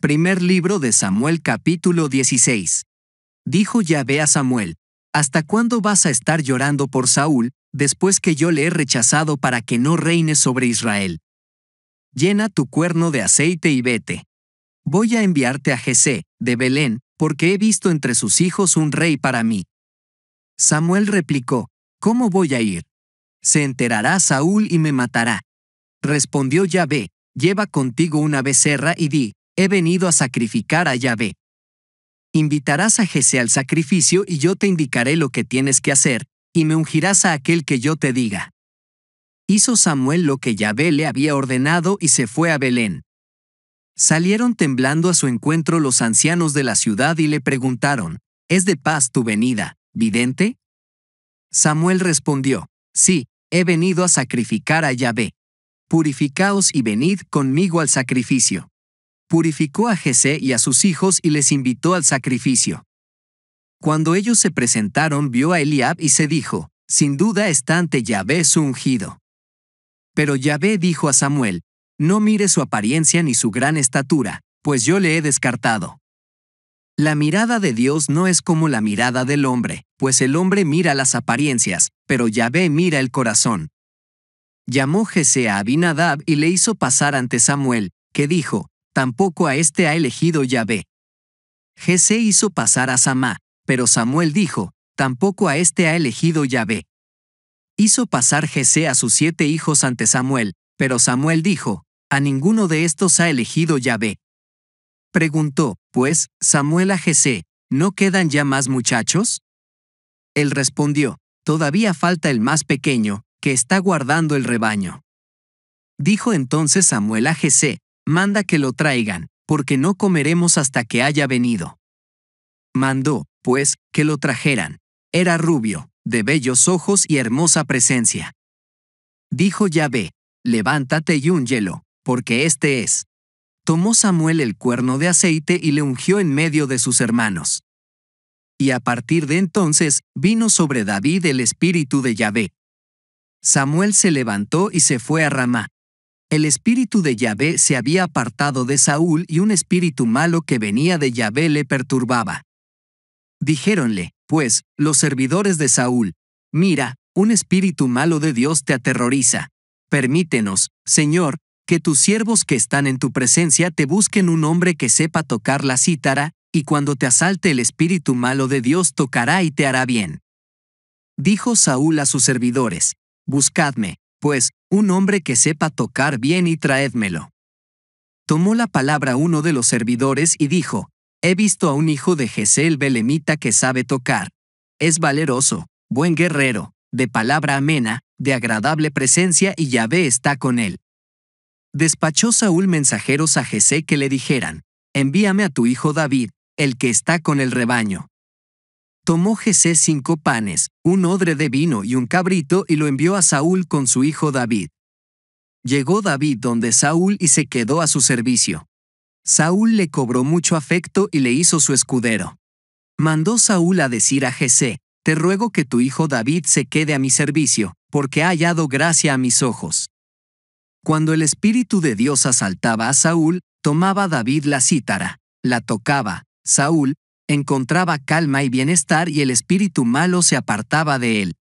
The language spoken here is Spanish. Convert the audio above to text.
Primer libro de Samuel capítulo 16. Dijo Yahvé a Samuel, ¿Hasta cuándo vas a estar llorando por Saúl, después que yo le he rechazado para que no reine sobre Israel? Llena tu cuerno de aceite y vete. Voy a enviarte a Jesé, de Belén, porque he visto entre sus hijos un rey para mí. Samuel replicó, ¿Cómo voy a ir? Se enterará Saúl y me matará. Respondió Yahvé, lleva contigo una becerra y di, he venido a sacrificar a Yahvé. Invitarás a Jesse al sacrificio y yo te indicaré lo que tienes que hacer, y me ungirás a aquel que yo te diga. Hizo Samuel lo que Yahvé le había ordenado y se fue a Belén. Salieron temblando a su encuentro los ancianos de la ciudad y le preguntaron, ¿Es de paz tu venida, vidente? Samuel respondió, Sí, he venido a sacrificar a Yahvé. Purificaos y venid conmigo al sacrificio purificó a Jesé y a sus hijos y les invitó al sacrificio. Cuando ellos se presentaron, vio a Eliab y se dijo, Sin duda está ante Yahvé su ungido. Pero Yahvé dijo a Samuel, No mire su apariencia ni su gran estatura, pues yo le he descartado. La mirada de Dios no es como la mirada del hombre, pues el hombre mira las apariencias, pero Yahvé mira el corazón. Llamó Jesse a Abinadab y le hizo pasar ante Samuel, que dijo, tampoco a este ha elegido Yahvé. Jesse hizo pasar a Samá, pero Samuel dijo, tampoco a este ha elegido Yahvé. Hizo pasar Jesse a sus siete hijos ante Samuel, pero Samuel dijo, a ninguno de estos ha elegido Yahvé. Preguntó, pues, Samuel a Jesse, ¿no quedan ya más muchachos? Él respondió, todavía falta el más pequeño, que está guardando el rebaño. Dijo entonces Samuel a Jesse, manda que lo traigan, porque no comeremos hasta que haya venido. Mandó, pues, que lo trajeran. Era rubio, de bellos ojos y hermosa presencia. Dijo Yahvé, levántate y úngelo, porque este es. Tomó Samuel el cuerno de aceite y le ungió en medio de sus hermanos. Y a partir de entonces vino sobre David el espíritu de Yahvé. Samuel se levantó y se fue a Ramá, el espíritu de Yahvé se había apartado de Saúl y un espíritu malo que venía de Yahvé le perturbaba. Dijéronle, pues, los servidores de Saúl, mira, un espíritu malo de Dios te aterroriza. Permítenos, Señor, que tus siervos que están en tu presencia te busquen un hombre que sepa tocar la cítara, y cuando te asalte el espíritu malo de Dios tocará y te hará bien. Dijo Saúl a sus servidores, Buscadme, pues, un hombre que sepa tocar bien y traédmelo. Tomó la palabra uno de los servidores y dijo, He visto a un hijo de Jesé el Belemita que sabe tocar. Es valeroso, buen guerrero, de palabra amena, de agradable presencia y Yahvé está con él. Despachó Saúl mensajeros a Jesé que le dijeran, Envíame a tu hijo David, el que está con el rebaño tomó Jesé cinco panes, un odre de vino y un cabrito y lo envió a Saúl con su hijo David. Llegó David donde Saúl y se quedó a su servicio. Saúl le cobró mucho afecto y le hizo su escudero. Mandó Saúl a decir a Jesé, Te ruego que tu hijo David se quede a mi servicio, porque ha hallado gracia a mis ojos. Cuando el Espíritu de Dios asaltaba a Saúl, tomaba David la cítara, la tocaba, Saúl, encontraba calma y bienestar y el espíritu malo se apartaba de él.